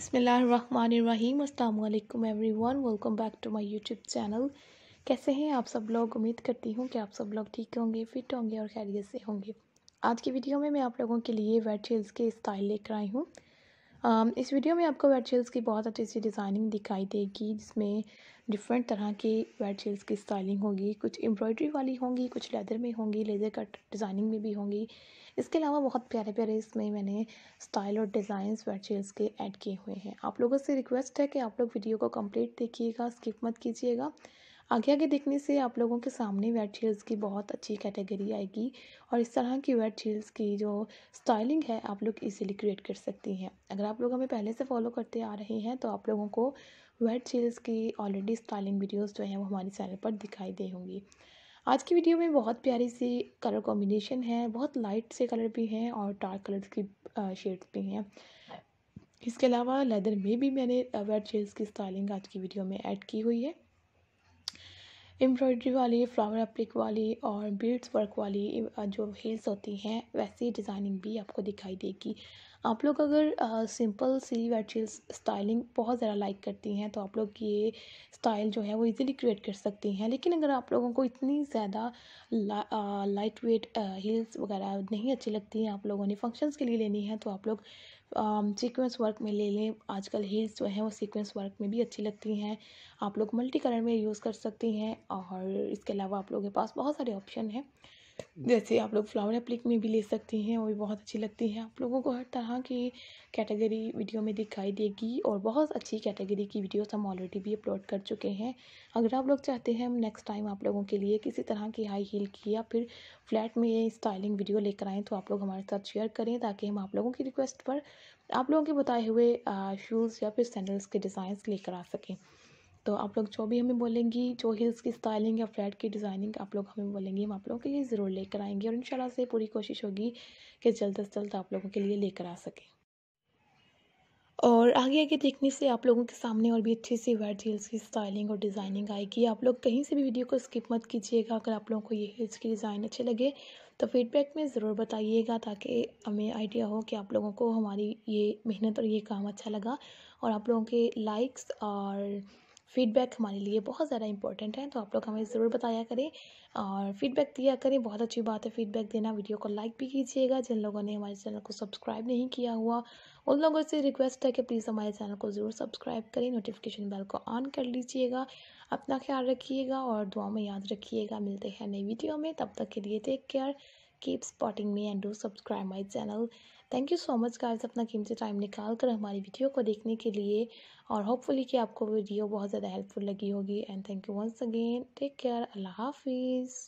बसमीम everyone welcome back to my YouTube channel कैसे हैं आप सब लोग उम्मीद करती हूँ कि आप सब लोग ठीक होंगे फिट होंगे और खैरियत से होंगे आज की वीडियो में मैं आप लोगों के लिए वेट हील्स के स्टाइल लेकर आई हूँ Um, इस वीडियो में आपको वेड शेल्स की बहुत अच्छी सी डिज़ाइनिंग दिखाई देगी जिसमें डिफरेंट तरह के वेड शेल्स की स्टाइलिंग होगी कुछ एम्ब्रॉयडरी वाली होंगी कुछ लेदर में होंगी लेदर कट डिज़ाइनिंग में भी होंगी इसके अलावा बहुत प्यारे प्यारे इसमें मैंने स्टाइल और डिज़ाइन वेड शेल्स के ऐड किए हुए हैं आप लोगों से रिक्वेस्ट है कि आप लोग वीडियो को कम्प्लीट देखिएगा स्किप मत कीजिएगा आगे आगे देखने से आप लोगों के सामने वेट हील्स की बहुत अच्छी कैटेगरी आएगी और इस तरह की वेट हील्स की जो स्टाइलिंग है आप लोग इजीली क्रिएट कर सकती हैं अगर आप लोग हमें पहले से फॉलो करते आ रहे हैं तो आप लोगों को वेट हील्स की ऑलरेडी स्टाइलिंग वीडियोज़ जो हैं वो हमारे चैनल पर दिखाई दे होंगी आज की वीडियो में बहुत प्यारी सी कलर कॉम्बिनेशन है बहुत लाइट से कलर भी हैं और डार्क कलर्स की शेड्स भी हैं इसके अलावा लेदर में भी मैंने वेट शेड्स की स्टाइलिंग आज की वीडियो में ऐड की हुई है एम्ब्रॉयडरी वाली फ्लावर एप्लिक वाली और बीड्स वर्क वाली जो हील्स होती हैं वैसी डिज़ाइनिंग भी आपको दिखाई देगी आप लोग अगर आ, सिंपल सी वेट हील्स स्टाइलिंग बहुत ज़्यादा लाइक करती हैं तो आप लोग ये स्टाइल जो है वो इजीली क्रिएट कर सकती हैं लेकिन अगर आप लोगों को इतनी ज़्यादा ला, लाइट वेट हील्स वगैरह नहीं अच्छी लगती हैं आप लोगों ने फंक्शंस के लिए लेनी है तो आप लोग सीक्वेंस um, वर्क में ले लें आजकल हील्स जो हैं वो सीक्वेंस वर्क में भी अच्छी लगती हैं आप लोग मल्टी कलर में यूज़ कर सकती हैं और इसके अलावा आप लोगों के पास बहुत सारे ऑप्शन हैं जैसे आप लोग फ्लावर एप्लिक में भी ले सकती हैं वो भी बहुत अच्छी लगती है आप लोगों को हर तरह की कैटेगरी वीडियो में दिखाई देगी और बहुत अच्छी कैटेगरी की वीडियोस हम ऑलरेडी भी अपलोड कर चुके हैं अगर आप लोग चाहते हैं हम नेक्स्ट टाइम आप लोगों के लिए किसी तरह की हाई हील की या फिर फ्लैट में स्टाइलिंग वीडियो लेकर आएँ तो आप लोग हमारे साथ शेयर करें ताकि हम आप लोगों की रिक्वेस्ट पर आप लोगों के बताए हुए शूज़ या फिर सैंडल्स के डिज़ाइंस लेकर आ सकें तो आप लोग जो भी हमें बोलेंगी जो हिल्स की स्टाइलिंग या फ्लैट की डिज़ाइनिंग आप लोग हमें बोलेंगी हम आप लोगों के लिए ज़रूर लेकर आएंगे और इन से पूरी कोशिश होगी कि जल्द अज जल्द आप लोगों के लिए लेकर आ सकें और आगे आगे देखने से आप लोगों के सामने और भी अच्छी सी वेट हील्स की स्टाइलिंग और डिज़ाइनिंग आएगी आप लोग कहीं से भी वीडियो को स्किप मत कीजिएगा अगर आप लोगों को ये हील्स की डिज़ाइन अच्छे लगे तो फीडबैक में ज़रूर बताइएगा ताकि हमें आइडिया हो कि आप लोगों को हमारी ये मेहनत और ये काम अच्छा लगा और आप लोगों के लाइक्स और फीडबैक हमारे लिए बहुत ज़्यादा इंपॉर्टेंट है तो आप लोग हमें ज़रूर बताया करें और फीडबैक दिया करें बहुत अच्छी बात है फीडबैक देना वीडियो को लाइक भी कीजिएगा जिन लोगों ने हमारे चैनल को सब्सक्राइब नहीं किया हुआ उन लोगों से रिक्वेस्ट है कि प्लीज़ हमारे चैनल को ज़रूर सब्सक्राइब करें नोटिफिकेशन बेल को ऑन कर लीजिएगा अपना ख्याल रखिएगा और दुआ में याद रखिएगा मिलते हैं नई वीडियो में तब तक के लिए take care keep spotting me and do subscribe my channel thank you so much guys अपना कीमती टाइम निकाल कर हमारी वीडियो को देखने के लिए और होपफुली कि आपको वीडियो बहुत ज़्यादा हेल्पफुल लगी होगी and thank you once again take care अल्लाह हाफिज़